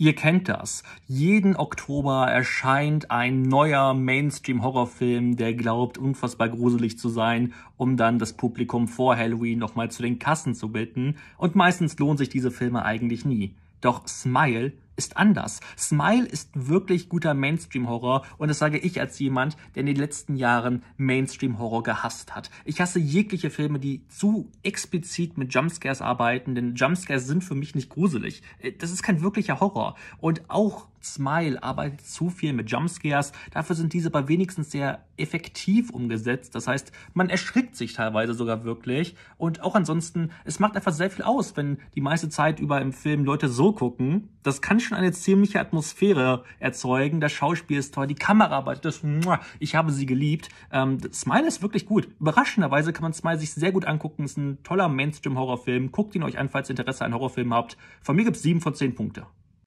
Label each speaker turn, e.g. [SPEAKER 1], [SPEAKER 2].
[SPEAKER 1] Ihr kennt das. Jeden Oktober erscheint ein neuer Mainstream-Horrorfilm, der glaubt, unfassbar gruselig zu sein, um dann das Publikum vor Halloween nochmal zu den Kassen zu bitten. Und meistens lohnen sich diese Filme eigentlich nie. Doch Smile ist anders. Smile ist wirklich guter Mainstream-Horror und das sage ich als jemand, der in den letzten Jahren Mainstream-Horror gehasst hat. Ich hasse jegliche Filme, die zu explizit mit Jumpscares arbeiten, denn Jumpscares sind für mich nicht gruselig. Äh, das ist kein wirklicher Horror. Und auch Smile arbeitet zu viel mit Jumpscares. Dafür sind diese aber wenigstens sehr effektiv umgesetzt. Das heißt, man erschrickt sich teilweise sogar wirklich. Und auch ansonsten, es macht einfach sehr viel aus, wenn die meiste Zeit über im Film Leute so gucken. Das kann schon eine ziemliche Atmosphäre erzeugen. Das Schauspiel ist toll, die Kameraarbeit, das, ich habe sie geliebt. Ähm, Smile ist wirklich gut. Überraschenderweise kann man Smile sich sehr gut angucken. Ist ein toller Mainstream-Horrorfilm. Guckt ihn euch an, falls ihr Interesse an Horrorfilmen habt. Von mir gibt es sieben von zehn Punkte.